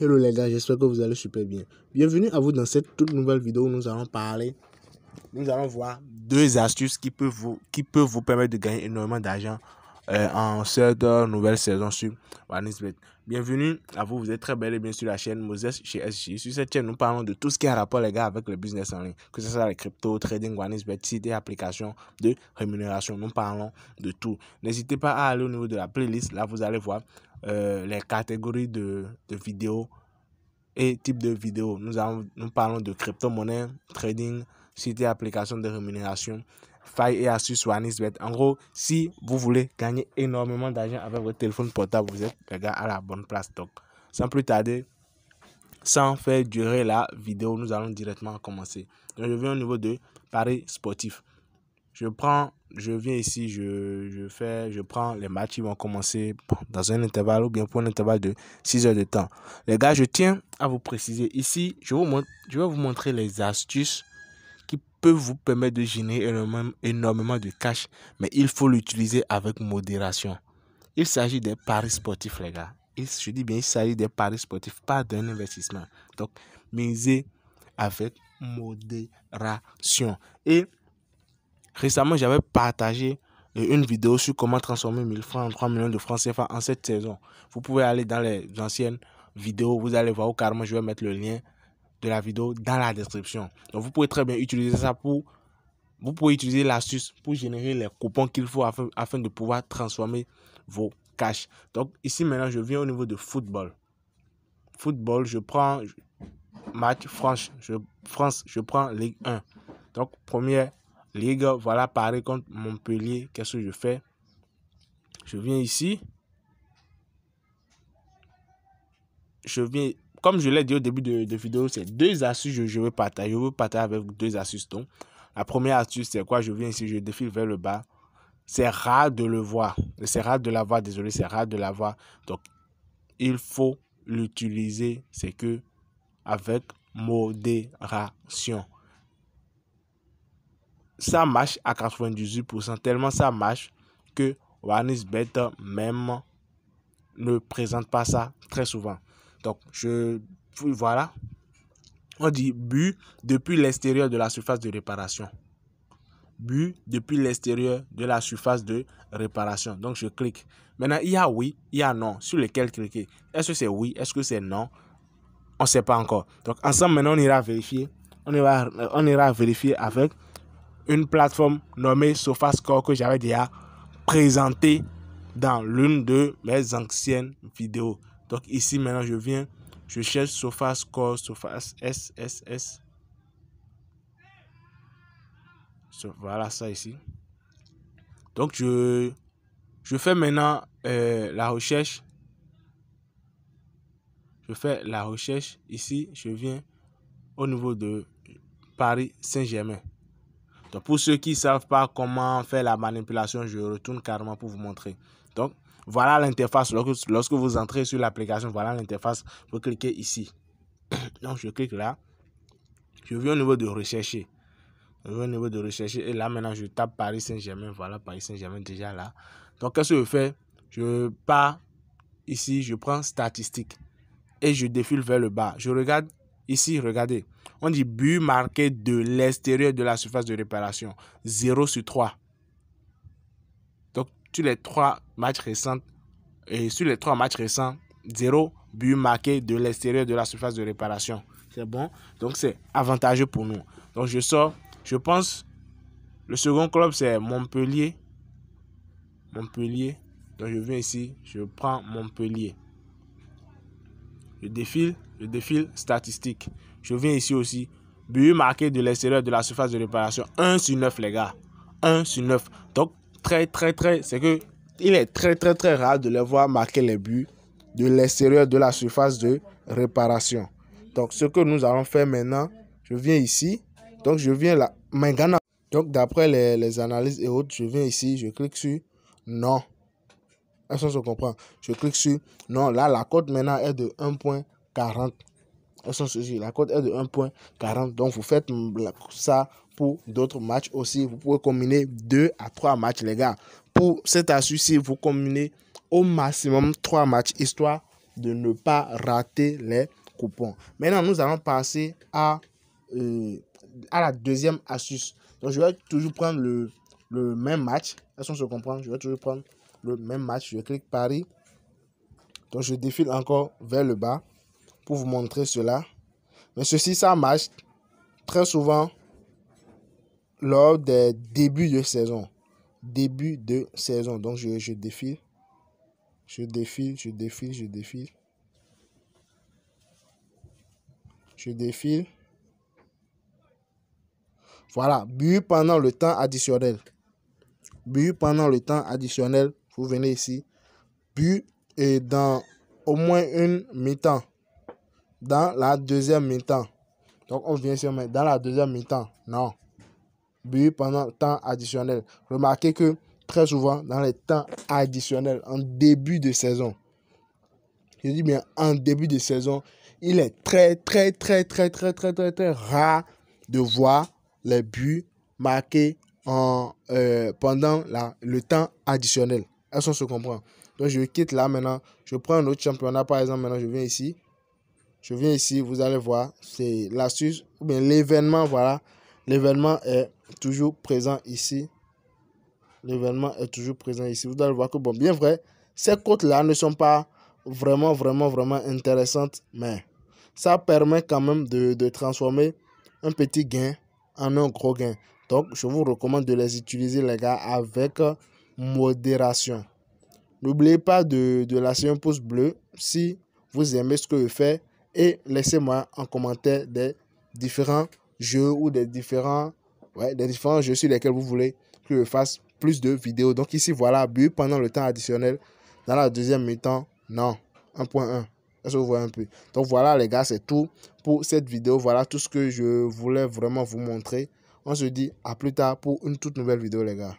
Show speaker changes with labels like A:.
A: Hello les gars, j'espère que vous allez super bien. Bienvenue à vous dans cette toute nouvelle vidéo où nous allons parler, nous allons voir deux astuces qui peuvent vous, qui peuvent vous permettre de gagner énormément d'argent euh, en cette euh, nouvelle saison sur Wanisbet. Bienvenue à vous, vous êtes très bel et bien sûr la chaîne Moses chez sg Sur cette chaîne, nous parlons de tout ce qui a rapport, les gars, avec le business en ligne, que ce soit les crypto, trading, Wanisbet, sites et applications de rémunération. Nous parlons de tout. N'hésitez pas à aller au niveau de la playlist, là vous allez voir euh, les catégories de, vidéos et types de vidéos. Nous, avons, nous parlons de crypto-monnaie, trading, cité et applications de rémunération, faille et astuces sur Anisbet. En gros, si vous voulez gagner énormément d'argent avec votre téléphone portable, vous êtes les gars, à la bonne place. Donc, sans plus tarder, sans faire durer la vidéo, nous allons directement commencer. je viens au niveau de Paris sportif. Je prends, je viens ici, je, je fais, je prends les matchs qui vont commencer dans un intervalle ou bien pour un intervalle de 6 heures de temps. Les gars, je tiens à vous préciser ici, je, vous montre, je vais vous montrer les astuces qui peut vous permettre de générer énormément de cash, mais il faut l'utiliser avec modération. Il s'agit des paris sportifs, les gars. je dis bien, il s'agit des paris sportifs, pas d'un investissement. Donc, misez avec modération. Et récemment, j'avais partagé euh, une vidéo sur comment transformer 1000 francs en 3 millions de francs CFA en cette saison. Vous pouvez aller dans les anciennes vidéos, vous allez voir où carrément je vais mettre le lien de la vidéo dans la description. Donc vous pouvez très bien utiliser ça pour vous pouvez utiliser l'astuce pour générer les coupons qu'il faut afin, de pouvoir transformer vos cash. Donc ici maintenant, je viens au niveau de football. Football, je prends match France, je, France, je prends Ligue 1. Donc première ligue, voilà Paris contre Montpellier. Qu'est-ce que je fais Je viens ici. Je viens comme je l'ai dit au début de, de vidéo, c'est deux astuces je veux partager. Je veux partager avec deux astuces. la première astuce, c'est quoi Je viens ici, je défile vers le bas. C'est rare de le voir. C'est rare de l'avoir, désolé, c'est rare de l'avoir. Donc, il faut l'utiliser, c'est que avec modération. Ça marche à 98%, tellement ça marche que better même ne présente pas ça très souvent. Donc, je, voilà. On dit but depuis l'extérieur de la surface de réparation. But depuis l'extérieur de la surface de réparation. Donc, je clique. Maintenant, il y a oui, il y a non. Sur lequel cliquer. Est-ce que c'est oui? Est-ce que c'est non? On ne sait pas encore. Donc, ensemble, maintenant, on ira vérifier. On ira, on ira vérifier avec une plateforme nommée SofaScore que j'avais déjà présentée dans l'une de mes anciennes vidéos. Donc ici maintenant je viens, je cherche sofa score, sofa S, S, S. Voilà ça ici. Donc je, je fais maintenant euh, la recherche. Je fais la recherche ici, je viens au niveau de Paris Saint-Germain. Donc pour ceux qui ne savent pas comment faire la manipulation, je retourne carrément pour vous montrer. Donc voilà l'interface. Lorsque, lorsque vous entrez sur l'application, voilà l'interface. Vous cliquez ici. Donc, je clique là. Je viens au niveau de rechercher. Je vais au niveau de rechercher. Et là, maintenant, je tape Paris Saint-Germain. Voilà, Paris Saint-Germain déjà là. Donc, qu'est-ce que je fais Je pars ici. Je prends statistiques. Et je défile vers le bas. Je regarde Ici, regardez, on dit but marqué de l'extérieur de la surface de réparation, 0 sur 3 sur les trois matchs récents, et sur les trois matchs récents, zéro but marqué de l'extérieur de la surface de réparation. C'est bon. Donc c'est avantageux pour nous. Donc je sors. Je pense le second club c'est Montpellier. Montpellier. Donc je viens ici, je prends Montpellier. Je défile, je défile statistique. Je viens ici aussi. But marqué de l'extérieur de la surface de réparation. 1 sur 9 les gars. 1 sur 9. Donc très, très, très, c'est que il est très, très, très rare de les voir marquer les buts de l'extérieur de la surface de réparation. Donc, ce que nous allons faire maintenant, je viens ici. Donc, je viens là. Mangana. Donc, d'après les, les, analyses et autres, je viens ici, je clique sur non. Est-ce se comprend Je clique sur non. Là, la cote maintenant est de 1.40. La cote est de 1.40. Donc, vous faites ça pour d'autres matchs aussi. Vous pouvez combiner deux à trois matchs, les gars. Pour cette astuce, vous combinez au maximum trois matchs, histoire de ne pas rater les coupons. Maintenant, nous allons passer à, euh, à la deuxième astuce. Donc, je vais toujours prendre le, le même match. Est-ce qu'on se comprend Je vais toujours prendre le même match. Je clique Paris. Donc, je défile encore vers le bas pour vous montrer cela. Mais ceci, ça marche très souvent lors des débuts de saison. Début de saison. Donc je, je défile. Je défile, je défile, je défile. Je défile. Voilà, but pendant le temps additionnel. But pendant le temps additionnel, vous venez ici. But et dans au moins une mi-temps. Dans la deuxième mi-temps. Donc on vient sur dans la deuxième mi-temps. Non but pendant temps additionnel. Remarquez que très souvent, dans les temps additionnels, en début de saison, je dis bien en début de saison, il est très, très, très, très, très, très, très, très, rare de voir les buts marqués en, euh, pendant la, le temps additionnel. Est-ce qu'on se comprend Donc, je quitte là maintenant. Je prends un autre championnat, par exemple. Maintenant, je viens ici. Je viens ici, vous allez voir. C'est l'astuce, ou bien l'événement, voilà. L'événement est toujours présent ici. L'événement est toujours présent ici. Vous allez voir que, bon, bien vrai, ces côtes-là ne sont pas vraiment, vraiment, vraiment intéressantes, mais ça permet quand même de, transformer un petit gain en un gros gain. Donc, je vous recommande de les utiliser, les gars, avec modération. N'oubliez pas de, de un pouce bleu si vous aimez ce que je fais et laissez-moi en commentaire des différents jeux ou des différents, ouais, des différents jeux sur lesquels vous voulez que je fasse plus de vidéos. Donc ici, voilà, but pendant le temps additionnel. Dans la deuxième mi-temps, non. 1.1. Est-ce que vous voyez un peu Donc voilà, les gars, c'est tout pour cette vidéo. Voilà tout ce que je voulais vraiment vous montrer. On se dit à plus tard pour une toute nouvelle vidéo, les gars.